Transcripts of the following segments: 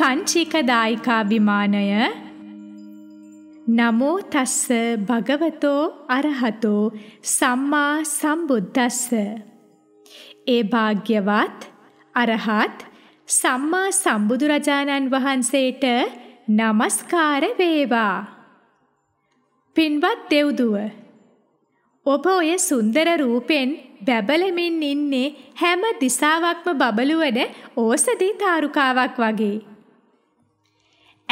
කංචිකදායිකාභිමානය නමෝ තස්ස භගවතෝ අරහතෝ සම්මා සම්බුද්දස්ස ඒ භාග්‍යවත් අරහත් සම්මා සම්බුදුරජාණන් වහන්සේට නමස්කාර වේවා පින්වත් දෙව්දුව ඔබ ඔය සුන්දර රූපෙන් බැබලමින් ඉන්නේ හැම දිසාවක්ම බබළුවන ඕසදී තාරුකාවක් වගේ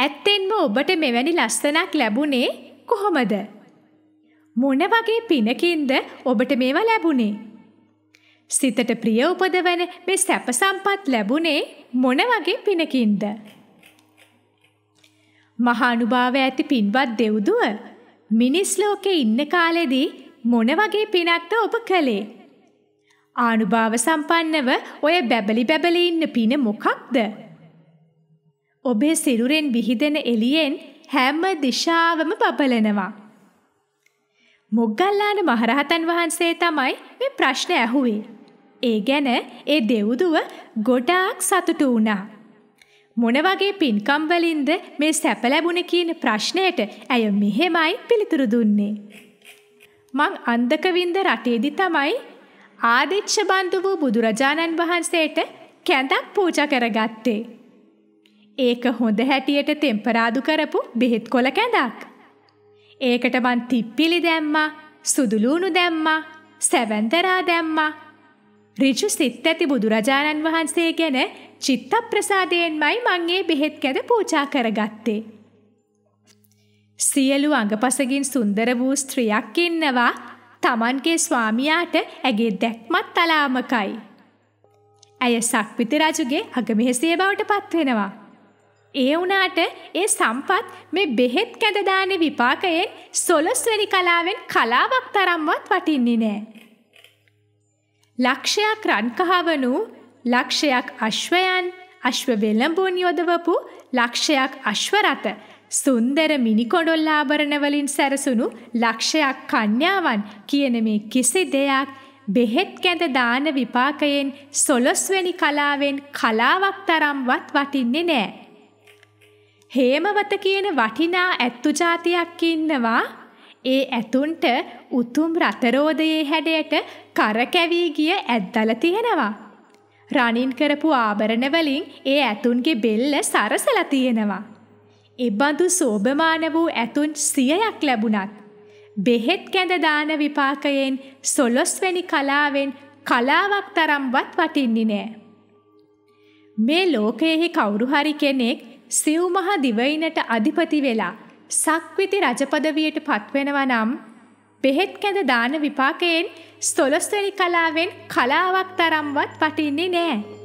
ඇත්තෙන්ම ඔබට මෙවැනි ලස්සනක් ලැබුණේ කොහොමද? මොන වගේ පිනකින්ද ඔබට මේවා ලැබුණේ? සිතට ප්‍රිය උපදවන මේ සැප සම්පත් ලැබුණේ මොන වගේ පිනකින්ද? මහා අනුභාවය ඇති පින්වත් දෙව්දුව මිනිස් ලෝකේ ඉන්න කාලෙදී මොන වගේ පිනක්ද ඔබ කළේ? ආනුභාව සම්පන්නව ඔය බැබලි බැබලි ඉන්න පින මොකක්ද? ඔබේ සිරුරෙන් විහිදෙන එළියෙන් හැම දිශාවම බබලනවා. මොග්ගල්ලාන මහරහතන් වහන්සේ තමයි මේ ප්‍රශ්න ඇහුවේ. ඒ ගැන ඒ දෙව්දුව ගොඩාක් සතුටු වුණා. මොන වගේ පින්කම් වලින්ද මේ සැප ලැබුණේ කියන ප්‍රශ්නයට ඇය මෙහෙමයි පිළිතුරු දුන්නේ. මං අන්දකවින්ද රටේදී තමයි ආදිච්ච බන්දු වූ බුදුරජාණන් වහන්සේට කැඳක් පූජා කරගත්තේ. ඒක හොඳ හැටියට තෙම්පරාදු කරපු බෙහෙත් කොළ කැඳක්. ඒකට මං තිප්පිලි දැම්මා, සුදුලූණු දැම්මා, සැවැන්තරා දැම්මා. ඍජු සිත් ඇති බුදුරජාණන් වහන්සේ ගැන චිත්ත ප්‍රසාදයෙන්මයි මං ඒ බෙහෙත් කැඳ පූජා කරගත්තේ. සියලු අඟපසකින් සුන්දර වූ ස්ත්‍රියක් ඉන්නවා තමන්ගේ ස්වාමියාට ඇගේ දැක්මත් තලාමකයි. ඇය සක්විති රජුගේ අගමෙහෙසිය බවට පත්වෙනවා. ඒ වුණාට ඒ සම්පත් මේ බෙහෙත් කැඳදාන විපාකයේ සොලොස්වැනි කලාවෙන් කලාවක් තරම්වත් වටින්නේ නෑ. ලක්ෂයක් රන්කහවනු ලක්ෂයක් අශ්වයන් අශ්ව වෙළඹුන් යොදවපු ලක්ෂයක් අශ්වරත සුන්දර මිනිකොඩොල් ආභරණවලින් සැරසුණු ලක්ෂයක් කන්‍යාවන් කියන මේ කිසි දෙයක් බෙහෙත් කැඳ දාන විපාකයෙන් සොලොස්වැනි කලාවෙන් කලාවක් තරම්වත් වටින්නේ නෑ. හේමවත කියන වටිනා ඇත්තු జాතියක් ඉන්නවා. ඒ ඇතුන්ට උතුම් රතරෝදයේ හැඩයට කරකැවි ගිය ඇද්දල තියෙනවා. රණින් කරපු ආභරණ වලින් ඒ ඇතුන්ගේ බෙල්ල සරසලා තියෙනවා. ඒබඳු සෝභමාන වූ ඇතුන් සියයක් ලැබුණත් බෙහෙත් කැඳ දාන විපාකයෙන් සොළොස්වැනි කලාවෙන් කලාවක් තරම්වත් වටින්නේ නෑ. මේ ලෝකයේ කවුරු හරි කෙනෙක් සිව්මහා දිවයිනට අධිපති වෙලා සක්විති රජපදවියට පත්වෙනවා නම් බෙහෙත් කැඳ දාන විපාකයෙන් ස්තොලස්තනි කලාවෙන් කලාවක් තරම්වත් පටින්නේ නෑ.